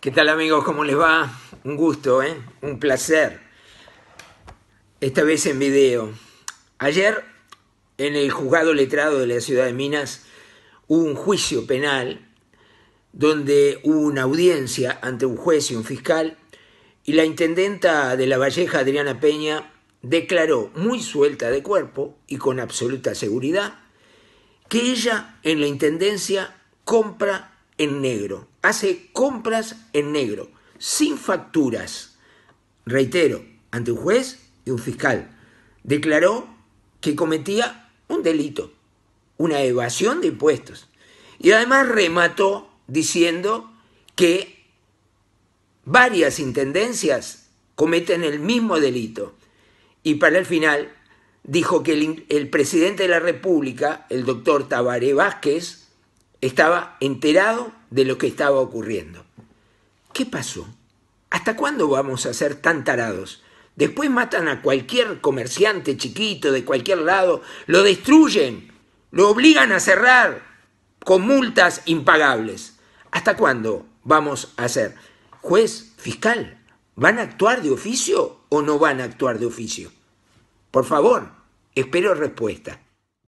¿Qué tal amigos? ¿Cómo les va? Un gusto, ¿eh? Un placer. Esta vez en video. Ayer, en el juzgado letrado de la ciudad de Minas, hubo un juicio penal donde hubo una audiencia ante un juez y un fiscal y la intendenta de la Valleja, Adriana Peña, declaró muy suelta de cuerpo y con absoluta seguridad que ella en la intendencia compra en negro, hace compras en negro, sin facturas. Reitero, ante un juez y un fiscal. Declaró que cometía un delito, una evasión de impuestos. Y además remató diciendo que varias intendencias cometen el mismo delito. Y para el final dijo que el, presidente de la República, el doctor Tabaré Vázquez, estaba enterado de lo que estaba ocurriendo. ¿Qué pasó? ¿Hasta cuándo vamos a ser tan tarados? Después matan a cualquier comerciante chiquito de cualquier lado, lo destruyen, lo obligan a cerrar con multas impagables. ¿Hasta cuándo vamos a ser? Juez, fiscal, ¿van a actuar de oficio o no van a actuar de oficio? Por favor, espero respuesta.